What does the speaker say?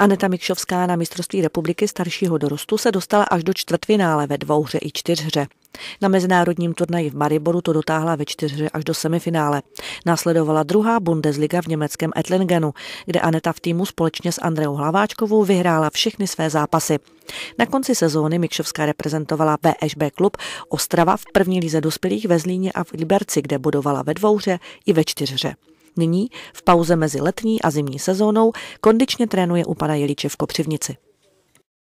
Aneta Mikšovská na mistrovství republiky staršího dorostu se dostala až do čtvrtfinále ve dvouhře i čtyřhře. Na mezinárodním turnaji v Mariboru to dotáhla ve čtyřhře až do semifinále. Následovala druhá Bundesliga v německém Etlingenu, kde Aneta v týmu společně s Andreou Hlaváčkovou vyhrála všechny své zápasy. Na konci sezóny Mikšovská reprezentovala BSB klub Ostrava v první lize dospělých ve Zlíně a v Liberci, kde bodovala ve dvouhře i ve čtyřhře. Nyní, v pauze mezi letní a zimní sezónou, kondičně trénuje u pana Jeliče v Kopřivnici.